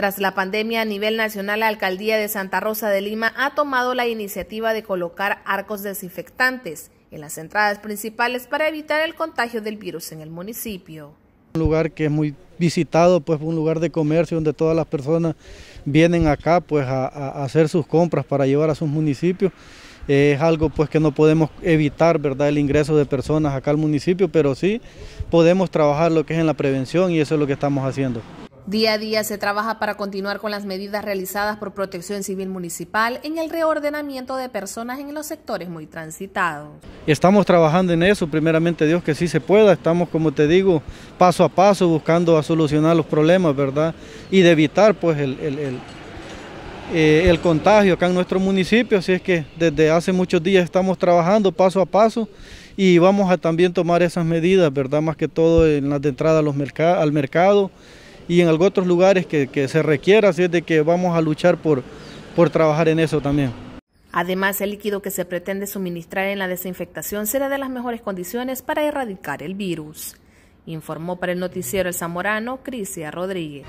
Tras la pandemia a nivel nacional, la alcaldía de Santa Rosa de Lima ha tomado la iniciativa de colocar arcos desinfectantes en las entradas principales para evitar el contagio del virus en el municipio. Un lugar que es muy visitado, pues un lugar de comercio donde todas las personas vienen acá pues a, hacer sus compras para llevar a sus municipios. Eh, es algo pues que no podemos evitar, ¿verdad? El ingreso de personas acá al municipio, pero sí podemos trabajar lo que es en la prevención y eso es lo que estamos haciendo. Día a día se trabaja para continuar con las medidas realizadas por Protección Civil Municipal en el reordenamiento de personas en los sectores muy transitados. Estamos trabajando en eso, primeramente Dios que sí se pueda, estamos como te digo, paso a paso buscando a solucionar los problemas, ¿verdad? Y de evitar pues el, el, eh, contagio acá en nuestro municipio, así es que desde hace muchos días estamos trabajando paso a paso y vamos a también tomar esas medidas, ¿verdad? Más que todo en las de entrada los al mercado, y en otros lugares que, se requiera, así es de que vamos a luchar por, por trabajar en eso también. Además, el líquido que se pretende suministrar en la desinfectación será de las mejores condiciones para erradicar el virus. Informó para el noticiero El Zamorano, Crisia Rodríguez.